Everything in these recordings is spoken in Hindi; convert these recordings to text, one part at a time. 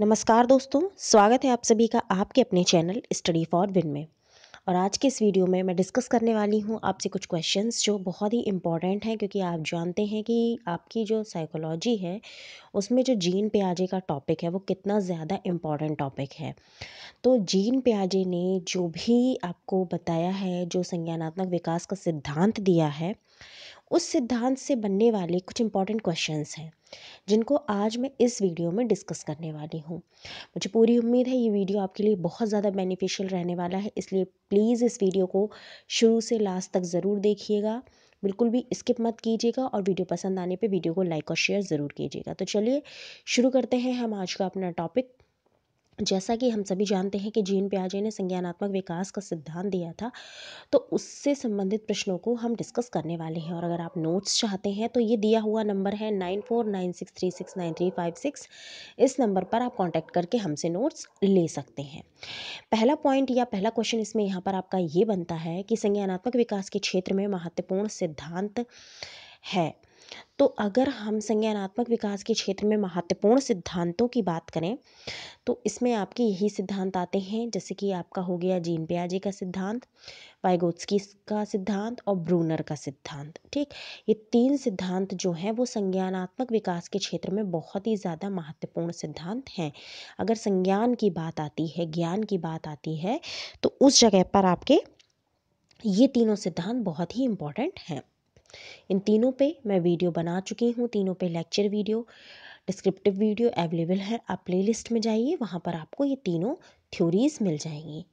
नमस्कार दोस्तों स्वागत है आप सभी का आपके अपने चैनल स्टडी फॉर विन में और आज के इस वीडियो में मैं डिस्कस करने वाली हूँ आपसे कुछ क्वेश्चंस जो बहुत ही इम्पॉर्टेंट हैं क्योंकि आप जानते हैं कि आपकी जो साइकोलॉजी है उसमें जो जीन प्याजे का टॉपिक है वो कितना ज़्यादा इम्पॉर्टेंट टॉपिक है तो जीन प्याजे ने जो भी आपको बताया है जो संज्ञानात्मक विकास का सिद्धांत दिया है उस सिद्धांत से बनने वाले कुछ इंपॉर्टेंट क्वेश्चंस हैं जिनको आज मैं इस वीडियो में डिस्कस करने वाली हूँ मुझे पूरी उम्मीद है ये वीडियो आपके लिए बहुत ज़्यादा बेनिफिशियल रहने वाला है इसलिए प्लीज़ इस वीडियो को शुरू से लास्ट तक ज़रूर देखिएगा बिल्कुल भी स्किप मत कीजिएगा और वीडियो पसंद आने पे वीडियो को लाइक और शेयर ज़रूर कीजिएगा तो चलिए शुरू करते हैं हम आज का अपना टॉपिक जैसा कि हम सभी जानते हैं कि जीन प्याजे ने संज्ञानात्मक विकास का सिद्धांत दिया था तो उससे संबंधित प्रश्नों को हम डिस्कस करने वाले हैं और अगर आप नोट्स चाहते हैं तो ये दिया हुआ नंबर है nine four nine six three six nine three five six इस नंबर पर आप कांटेक्ट करके हमसे नोट्स ले सकते हैं पहला पॉइंट या पहला क्वेश्चन इसमें यहाँ पर आपका ये बनता है कि संज्ञानात्मक विकास के क्षेत्र में महत्वपूर्ण सिद्धांत है तो अगर हम संज्ञानात्मक विकास के क्षेत्र में महत्वपूर्ण सिद्धांतों की बात करें तो इसमें आपके यही सिद्धांत आते हैं जैसे कि आपका हो गया जीन पियाजे का सिद्धांत वाइगोत्सकी का सिद्धांत और ब्रूनर का सिद्धांत ठीक ये तीन सिद्धांत जो हैं वो संज्ञानात्मक विकास के क्षेत्र में बहुत ही ज़्यादा महत्वपूर्ण सिद्धांत हैं अगर संज्ञान की बात आती है ज्ञान की बात आती है तो उस जगह पर आपके ये तीनों सिद्धांत बहुत ही इम्पॉर्टेंट हैं इन तीनों पे मैं वीडियो बना चुकी हूँ तीनों पे lecture video descriptive video available है आप प्लेलिस्ट में जाइए वहाँ पर आपको ये तीनों थ्योरीज मिल जाएंगी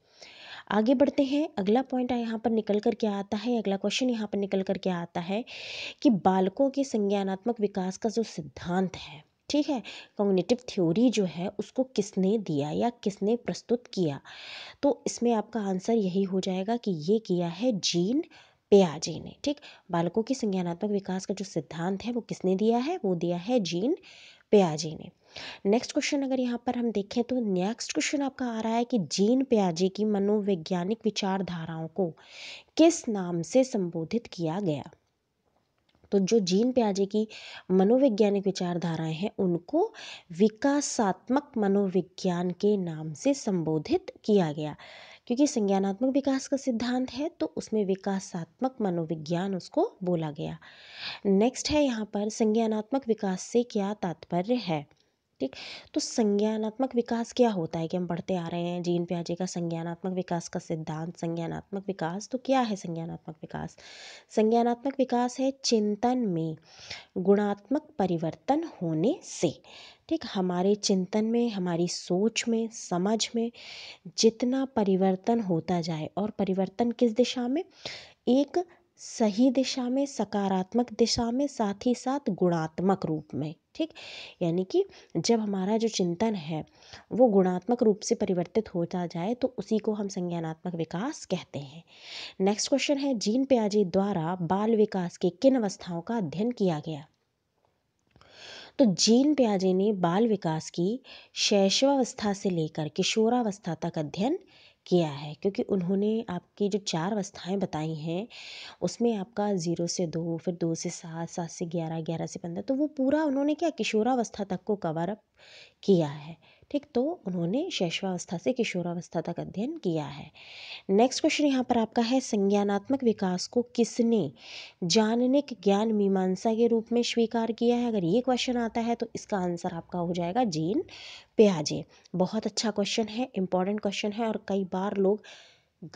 आगे बढ़ते हैं अगला पॉइंट यहाँ पर निकल कर क्या आता है अगला क्वेश्चन यहाँ पर निकल कर क्या आता है कि बालकों के संज्ञानात्मक विकास का जो सिद्धांत है ठीक है कॉग्निटिव थ्योरी जो है उसको किसने दिया या किसने प्रस्तुत किया तो इसमें आपका आंसर यही हो जाएगा कि ये किया है जीन पियाजे ने ठीक बालकों के संज्ञानात्मक विकास का जो सिद्धांत है वो किसने दिया है वो दिया है जीन पियाजे ने नेक्स्ट क्वेश्चन अगर यहाँ पर हम देखें तो नेक्स्ट क्वेश्चन आपका आ रहा है कि जीन पियाजे की मनोवैज्ञानिक विचारधाराओं को किस नाम से संबोधित किया गया तो जो जीन प्याजे की मनोवैज्ञानिक विचारधाराएं हैं उनको विकासात्मक मनोविज्ञान के नाम से संबोधित किया गया क्योंकि संज्ञानात्मक विकास का सिद्धांत है तो उसमें विकासात्मक मनोविज्ञान उसको बोला गया नेक्स्ट है यहाँ पर संज्ञानात्मक विकास से क्या तात्पर्य है ठीक तो संज्ञानात्मक विकास क्या होता है कि हम पढ़ते आ रहे हैं जीन प्याजे का संज्ञानात्मक विकास का सिद्धांत संज्ञानात्मक विकास तो क्या है संज्ञानात्मक विकास संज्ञानात्मक विकास है चिंतन में गुणात्मक परिवर्तन होने से ठीक हमारे चिंतन में हमारी सोच में समझ में जितना परिवर्तन होता जाए और परिवर्तन किस दिशा में एक सही दिशा में सकारात्मक दिशा में साथ ही साथ गुणात्मक रूप में ठीक यानी कि जब हमारा जो चिंतन है वो गुणात्मक रूप से परिवर्तित होता जाए तो उसी को हम संज्ञानात्मक विकास कहते हैं नेक्स्ट क्वेश्चन है जीन पियाजे द्वारा बाल विकास के किन अवस्थाओं का अध्ययन किया गया तो जीन प्याजे ने बाल विकास की शैशवावस्था से लेकर किशोरावस्था तक अध्ययन किया है क्योंकि उन्होंने आपकी जो चार अवस्थाएँ बताई हैं उसमें आपका ज़ीरो से दो फिर दो से सात सात से ग्यारह ग्यारह से पंद्रह तो वो पूरा उन्होंने क्या किशोरावस्था तक को कवर अप किया है ठीक तो उन्होंने शैशवावस्था से किशोरावस्था तक अध्ययन किया है नेक्स्ट क्वेश्चन यहाँ पर आपका है संज्ञानात्मक विकास को किसने जाननिक ज्ञान मीमांसा के रूप में स्वीकार किया है अगर ये क्वेश्चन आता है तो इसका आंसर आपका हो जाएगा जीन प्याजे बहुत अच्छा क्वेश्चन है इंपॉर्टेंट क्वेश्चन है और कई बार लोग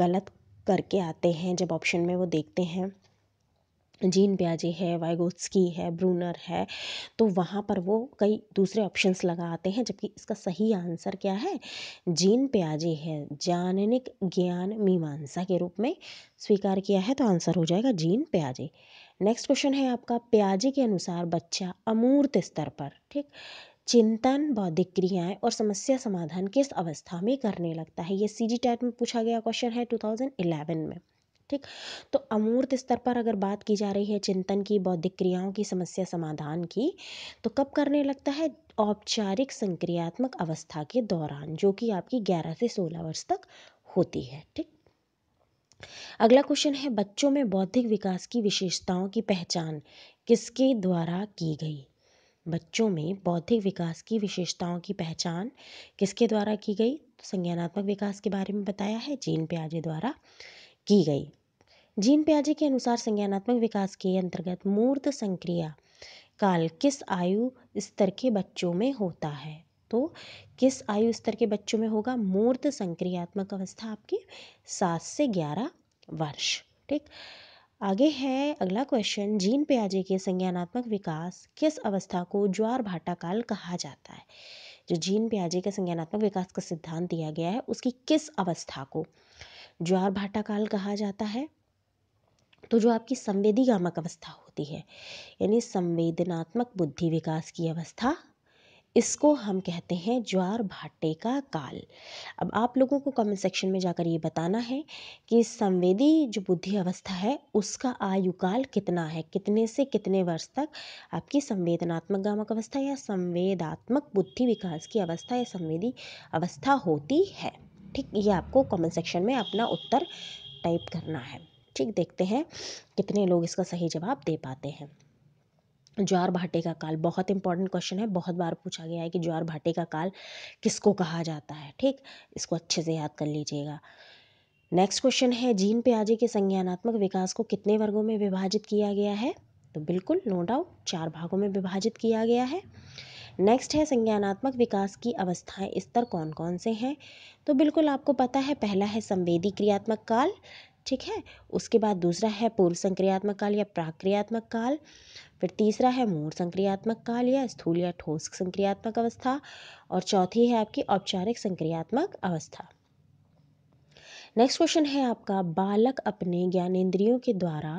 गलत करके आते हैं जब ऑप्शन में वो देखते हैं जीन प्याजे है वाइगोत्स्की है ब्रूनर है तो वहाँ पर वो कई दूसरे ऑप्शंस लगाते हैं जबकि इसका सही आंसर क्या है जीन प्याजे है जाननिक ज्ञान मीमांसा के रूप में स्वीकार किया है तो आंसर हो जाएगा जीन प्याजे नेक्स्ट क्वेश्चन है आपका प्याजे के अनुसार बच्चा अमूर्त स्तर पर ठीक चिंतन बौद्धिक क्रियाएँ और समस्या समाधान किस अवस्था में करने लगता है ये सी जी टैट में पूछा गया क्वेश्चन है इलेवन में ठीक तो अमूर्त स्तर पर अगर बात की जा रही है चिंतन की बौद्धिक क्रियाओं की समस्या समाधान की तो कब करने लगता है औपचारिक संक्रियात्मक अवस्था के दौरान जो कि आपकी 11 से 16 वर्ष तक होती है ठीक अगला क्वेश्चन है बच्चों में बौद्धिक विकास की विशेषताओं की पहचान किसके द्वारा की गई बच्चों में बौद्धिक विकास की विशेषताओं की पहचान किसके द्वारा की गई संज्ञानात्मक विकास के बारे में बताया है जीन प्याजे द्वारा की गई जीन प्याजे के अनुसार संज्ञानात्मक विकास के अंतर्गत मूर्त संक्रिया काल किस आयु स्तर के बच्चों में होता है तो किस आयु स्तर के बच्चों में होगा मूर्त संक्रियात्मक अवस्था आपकी सात से ग्यारह वर्ष ठीक आगे है अगला क्वेश्चन जीन प्याजे के संज्ञानात्मक विकास किस अवस्था को ज्वार भाटा काल कहा जाता है जो जीन प्याजे के संज्ञानात्मक विकास का सिद्धांत दिया गया है उसकी किस अवस्था को ज्वार भाटा काल कहा जाता है तो जो आपकी संवेदीगामक अवस्था होती है यानी संवेदनात्मक बुद्धि विकास की अवस्था इसको हम कहते हैं ज्वार भाटे का काल अब आप लोगों को कमेंट सेक्शन में जाकर ये बताना है कि संवेदी जो बुद्धि अवस्था है उसका आयु काल कितना है कितने से कितने वर्ष तक आपकी संवेदनात्मक गामक अवस्था या संवेदात्मक बुद्धि विकास की अवस्था या संवेदी अवस्था होती है ठीक ये आपको कमेंट सेक्शन में अपना उत्तर टाइप करना है ठीक देखते हैं कितने लोग इसका सही जवाब दे पाते हैं ज्वार भाटे का काल बहुत इंपॉर्टेंट क्वेश्चन है बहुत बार पूछा गया है कि ज्वार भाटे का काल किसको कहा जाता है ठीक इसको अच्छे से याद कर लीजिएगा नेक्स्ट क्वेश्चन है जीन प्याजे के संज्ञानात्मक विकास को कितने वर्गों में विभाजित किया गया है तो बिल्कुल नो डाउट चार भागों में विभाजित किया गया है नेक्स्ट है संज्ञानात्मक विकास की अवस्थाएं स्तर कौन कौन से हैं तो बिल्कुल आपको पता है पहला है संवेदी क्रियात्मक काल ठीक है उसके बाद दूसरा है पूर्व संक्रियात्मक काल या प्राक्रियात्मक काल फिर तीसरा है मूल संक्रियात्मक काल या स्थूल या ठोस संक्रियात्मक अवस्था और चौथी है आपकी औपचारिक संक्रियात्मक अवस्था नेक्स्ट क्वेश्चन है आपका बालक अपने ज्ञानेंद्रियों के द्वारा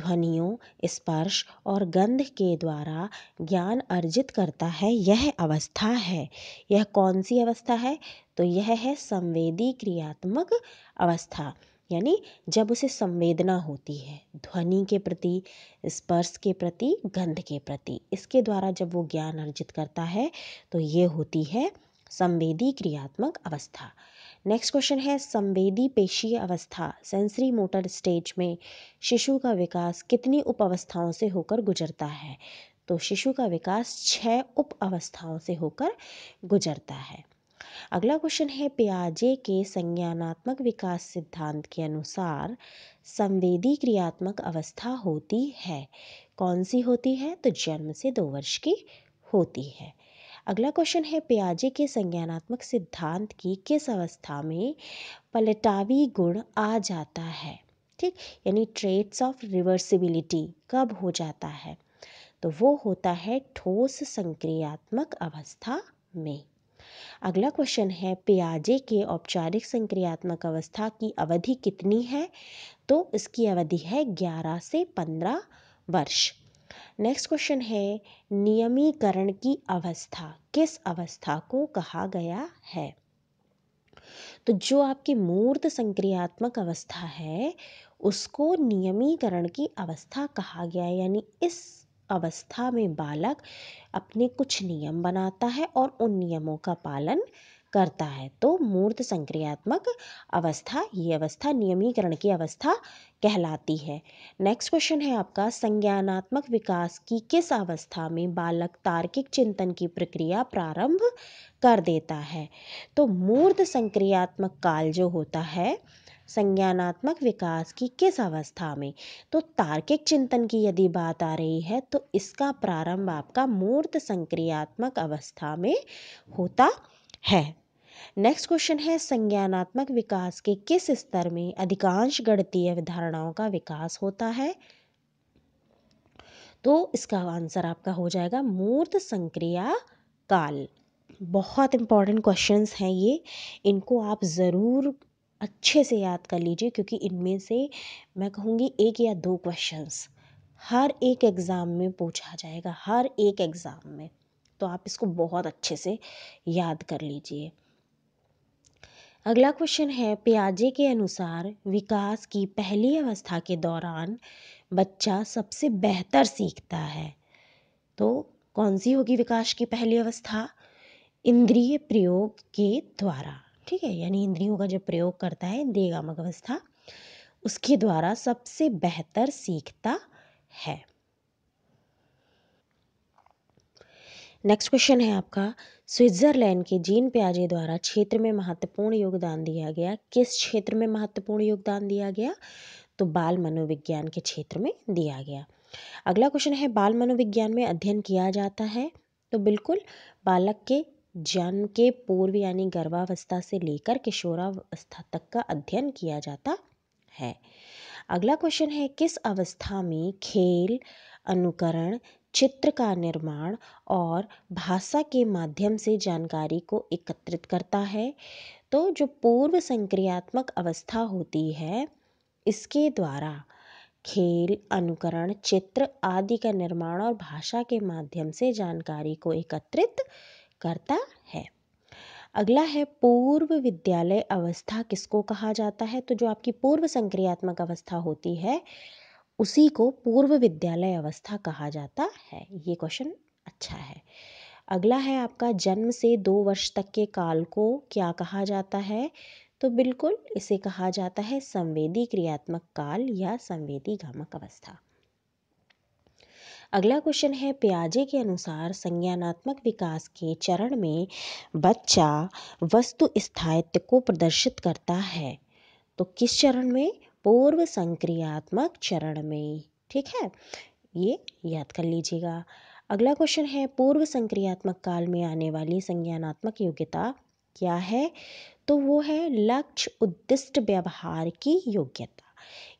ध्वनियों स्पर्श और गंध के द्वारा ज्ञान अर्जित करता है यह अवस्था है यह कौन सी अवस्था है तो यह है संवेदी क्रियात्मक अवस्था यानी जब उसे संवेदना होती है ध्वनि के प्रति स्पर्श के प्रति गंध के प्रति इसके द्वारा जब वो ज्ञान अर्जित करता है तो ये होती है संवेदी क्रियात्मक अवस्था नेक्स्ट क्वेश्चन है संवेदी पेशीय अवस्था सेंसरी मोटर स्टेज में शिशु का विकास कितनी उप अवस्थाओं से होकर गुजरता है तो शिशु का विकास छः उप अवस्थाओं से होकर गुजरता है अगला क्वेश्चन है पियाजे के संज्ञानात्मक विकास सिद्धांत के अनुसार संवेदी क्रियात्मक अवस्था होती है कौन सी होती है तो जन्म से दो वर्ष की होती है अगला क्वेश्चन है प्याजे के संज्ञानात्मक सिद्धांत की किस अवस्था में पलटावी गुण आ जाता है ठीक यानी ट्रेड्स ऑफ रिवर्सिबिलिटी कब हो जाता है तो वो होता है ठोस संक्रियात्मक अवस्था में अगला क्वेश्चन है प्याजे के औपचारिक संक्रियात्मक अवस्था की अवधि कितनी है तो इसकी अवधि है 11 से 15 वर्ष नेक्स्ट क्वेश्चन है नियमीकरण की अवस्था किस अवस्था को कहा गया है तो जो आपकी मूर्त संक्रियात्मक अवस्था है उसको नियमीकरण की अवस्था कहा गया है यानी इस अवस्था में बालक अपने कुछ नियम बनाता है और उन नियमों का पालन करता है तो मूर्त संक्रियात्मक अवस्था ये अवस्था नियमीकरण की अवस्था कहलाती है नेक्स्ट क्वेश्चन है आपका संज्ञानात्मक विकास की किस अवस्था में बालक तार्किक चिंतन की प्रक्रिया प्रारंभ कर देता है तो मूर्त संक्रियात्मक काल जो होता है संज्ञानात्मक विकास की किस अवस्था में तो तार्किक चिंतन की यदि बात आ रही है तो इसका प्रारंभ आपका मूर्त संक्रियात्मक अवस्था में होता है नेक्स्ट क्वेश्चन है संज्ञानात्मक विकास के किस स्तर में अधिकांश गणितीय अवधारणाओं का विकास होता है तो इसका आंसर आपका हो जाएगा मूर्त संक्रिया काल बहुत इंपॉर्टेंट क्वेश्चंस हैं ये इनको आप ज़रूर अच्छे से याद कर लीजिए क्योंकि इनमें से मैं कहूँगी एक या दो क्वेश्चंस हर एक एग्ज़ाम में पूछा जाएगा हर एक एग्ज़ाम में तो आप इसको बहुत अच्छे से याद कर लीजिए अगला क्वेश्चन है पियाजे के अनुसार विकास की पहली अवस्था के दौरान बच्चा सबसे बेहतर सीखता है तो कौन सी होगी विकास की पहली अवस्था इंद्रिय प्रयोग के द्वारा ठीक है यानी इंद्रियों का जब प्रयोग करता है इंद्रियगामक अवस्था उसके द्वारा सबसे बेहतर सीखता है नेक्स्ट क्वेश्चन है आपका स्विट्जरलैंड के जीन प्याजे द्वारा क्षेत्र में महत्वपूर्ण योगदान दिया गया किस क्षेत्र में महत्वपूर्ण योगदान दिया गया तो बाल मनोविज्ञान के क्षेत्र में दिया गया अगला क्वेश्चन है बाल मनोविज्ञान में अध्ययन किया जाता है तो बिल्कुल बालक के जन्म के पूर्व यानी गर्भावस्था से लेकर किशोरावस्था तक का अध्ययन किया जाता है अगला क्वेश्चन है किस अवस्था में खेल अनुकरण चित्र का निर्माण और भाषा के माध्यम से जानकारी को एकत्रित करता है तो जो पूर्व संक्रियात्मक अवस्था होती है इसके द्वारा खेल अनुकरण चित्र आदि का निर्माण और भाषा के माध्यम से जानकारी को एकत्रित करता है अगला है पूर्व विद्यालय अवस्था किसको कहा जाता है तो जो आपकी पूर्व संक्रियात्मक अवस्था होती है उसी को पूर्व विद्यालय अवस्था कहा जाता है ये क्वेश्चन अच्छा है अगला है आपका जन्म से दो वर्ष तक के काल को क्या कहा जाता है तो बिल्कुल इसे कहा जाता है संवेदी क्रियात्मक काल या संवेदी गामक अवस्था अगला क्वेश्चन है प्याजे के अनुसार संज्ञानात्मक विकास के चरण में बच्चा वस्तु स्थायित्व को प्रदर्शित करता है तो किस चरण में पूर्व संक्रियात्मक चरण में ठीक है ये याद कर लीजिएगा अगला क्वेश्चन है पूर्व संक्रियात्मक काल में आने वाली संज्ञानात्मक योग्यता क्या है तो वो है लक्ष्य उद्दिष्ट व्यवहार की योग्यता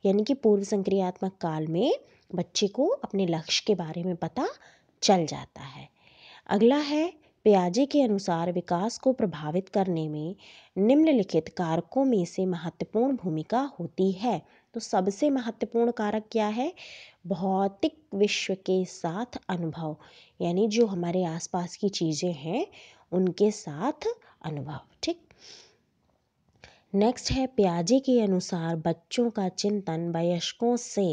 यानी कि पूर्व संक्रियात्मक काल में बच्चे को अपने लक्ष्य के बारे में पता चल जाता है अगला है पियाजे के अनुसार विकास को प्रभावित करने में निम्नलिखित कारकों में से महत्वपूर्ण भूमिका होती है तो सबसे महत्वपूर्ण कारक क्या है भौतिक विश्व के साथ अनुभव यानी जो हमारे आसपास की चीज़ें हैं उनके साथ अनुभव ठीक नेक्स्ट है प्याजे के अनुसार बच्चों का चिंतन वयस्कों से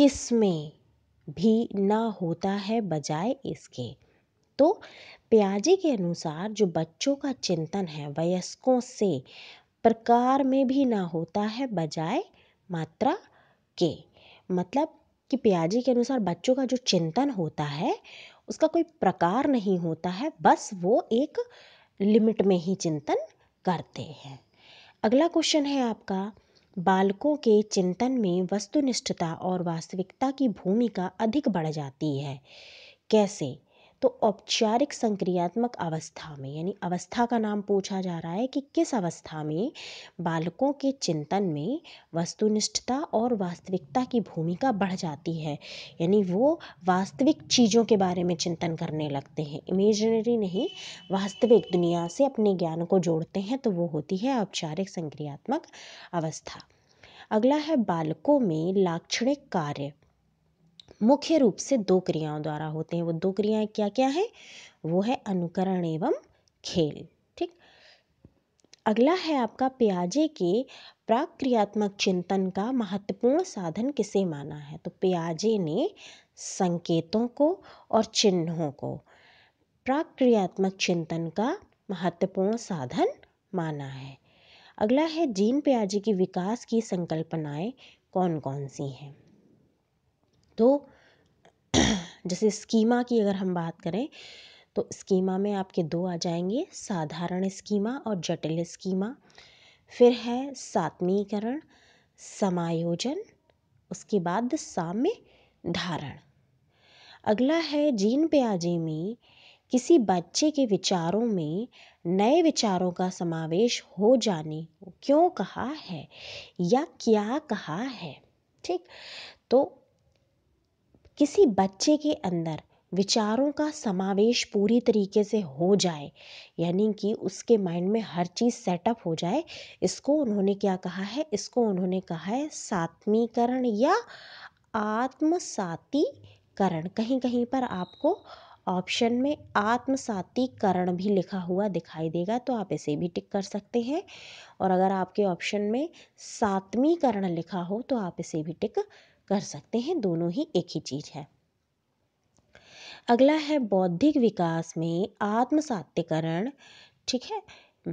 किस में भी ना होता है बजाय इसके तो पियाजे के अनुसार जो बच्चों का चिंतन है वयस्कों से प्रकार में भी ना होता है बजाय मात्रा के मतलब कि पियाजे के अनुसार बच्चों का जो चिंतन होता है उसका कोई प्रकार नहीं होता है बस वो एक लिमिट में ही चिंतन करते हैं अगला क्वेश्चन है आपका बालकों के चिंतन में वस्तुनिष्ठता और वास्तविकता की भूमिका अधिक बढ़ जाती है कैसे तो औपचारिक संक्रियात्मक अवस्था में यानी अवस्था का नाम पूछा जा रहा है कि किस अवस्था में बालकों के चिंतन में वस्तुनिष्ठता और वास्तविकता की भूमिका बढ़ जाती है यानी वो वास्तविक चीज़ों के बारे में चिंतन करने लगते हैं इमेजनरी नहीं वास्तविक दुनिया से अपने ज्ञान को जोड़ते हैं तो वो होती है औपचारिक संक्रियात्मक अवस्था अगला है बालकों में लाक्षणिक कार्य मुख्य रूप से दो क्रियाओं द्वारा होते हैं वो दो क्रियाएं क्या क्या हैं वो है अनुकरण एवं खेल ठीक अगला है आपका पियाजे के प्राक क्रियात्मक चिंतन का महत्वपूर्ण साधन किसे माना है तो पियाजे ने संकेतों को और चिन्हों को प्राक क्रियात्मक चिंतन का महत्वपूर्ण साधन माना है अगला है जीन पियाजे की विकास की संकल्पनाएं कौन कौन सी हैं तो जैसे स्कीमा की अगर हम बात करें तो स्कीमा में आपके दो आ जाएंगे साधारण स्कीमा और जटिल स्कीमा फिर है सातमीकरण समायोजन उसके बाद साम्य धारण अगला है जीन प्याजे में किसी बच्चे के विचारों में नए विचारों का समावेश हो जाने क्यों कहा है या क्या कहा है ठीक तो किसी बच्चे के अंदर विचारों का समावेश पूरी तरीके से हो जाए यानी कि उसके माइंड में हर चीज़ सेटअप हो जाए इसको उन्होंने क्या कहा है इसको उन्होंने कहा है सात्मीकरण या आत्मसातीकरण कहीं कहीं पर आपको ऑप्शन में आत्मसातीकरण भी लिखा हुआ दिखाई देगा तो आप इसे भी टिक कर सकते हैं और अगर आपके ऑप्शन में सातवीकरण लिखा हो तो आप इसे भी टिक कर सकते हैं दोनों ही एक ही चीज़ है अगला है बौद्धिक विकास में आत्मसात्यकरण ठीक है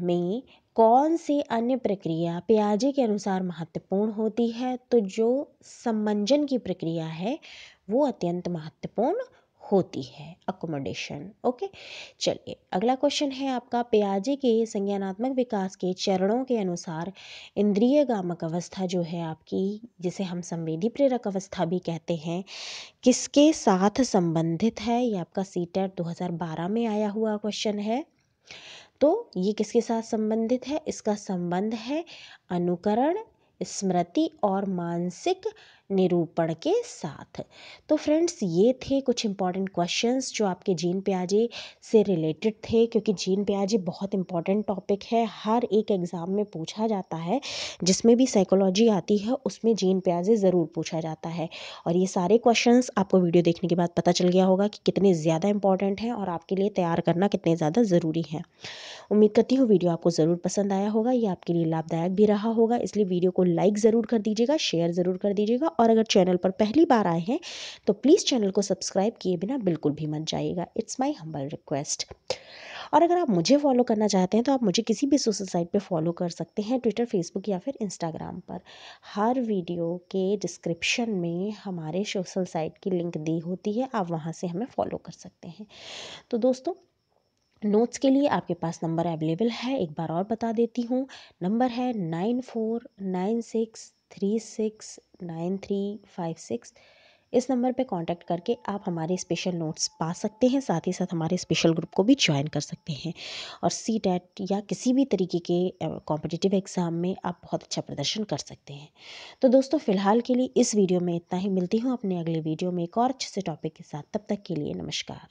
में कौन से अन्य प्रक्रिया प्याजे के अनुसार महत्वपूर्ण होती है तो जो सम्मंजन की प्रक्रिया है वो अत्यंत महत्वपूर्ण होती है अकोमोडेशन ओके चलिए अगला क्वेश्चन है आपका प्याजे के संज्ञानात्मक विकास के चरणों के अनुसार इंद्रिय गामक अवस्था जो है आपकी जिसे हम संवेदी प्रेरक अवस्था भी कहते हैं किसके साथ संबंधित है ये आपका सीटेट 2012 e में आया हुआ क्वेश्चन है तो ये किसके साथ संबंधित है इसका संबंध है अनुकरण स्मृति और मानसिक निरूपण के साथ तो फ्रेंड्स ये थे कुछ इंपॉर्टेंट क्वेश्चंस जो आपके जीन प्याजे से रिलेटेड थे क्योंकि जीन प्याजे बहुत इंपॉर्टेंट टॉपिक है हर एक एग्ज़ाम में पूछा जाता है जिसमें भी साइकोलॉजी आती है उसमें जीन प्याजे ज़रूर पूछा जाता है और ये सारे क्वेश्चन आपको वीडियो देखने के बाद पता चल गया होगा कि कितने ज़्यादा इंपॉर्टेंट हैं और आपके लिए तैयार करना कितने ज़्यादा ज़रूरी है उम्मीद करती हूँ वीडियो आपको ज़रूर पसंद आया होगा ये आपके लिए लाभदायक भी रहा होगा इसलिए वीडियो को लाइक ज़रूर कर दीजिएगा शेयर ज़रूर कर दीजिएगा और अगर चैनल पर पहली बार आए हैं तो प्लीज़ चैनल को सब्सक्राइब किए बिना बिल्कुल भी मन जाइएगा इट्स माई हम्बल रिक्वेस्ट और अगर आप मुझे फॉलो करना चाहते हैं तो आप मुझे किसी भी सोशल साइट पर फॉलो कर सकते हैं ट्विटर फेसबुक या फिर इंस्टाग्राम पर हर वीडियो के डिस्क्रिप्शन में हमारे सोशल साइट की लिंक दी होती है आप वहाँ से हमें फॉलो कर सकते हैं तो दोस्तों नोट्स के लिए आपके पास नंबर अवेलेबल है एक बार और बता देती हूँ नंबर है nine four nine six three six nine three five six इस नंबर पे कांटेक्ट करके आप हमारे स्पेशल नोट्स पा सकते हैं साथ ही साथ हमारे स्पेशल ग्रुप को भी ज्वाइन कर सकते हैं और सी डेट या किसी भी तरीके के कॉम्पिटिटिव एग्ज़ाम में आप बहुत अच्छा प्रदर्शन कर सकते हैं तो दोस्तों फ़िलहाल के लिए इस वीडियो में इतना ही मिलती हूँ अपने अगले वीडियो में एक और अच्छे से टॉपिक के साथ तब तक के लिए नमस्कार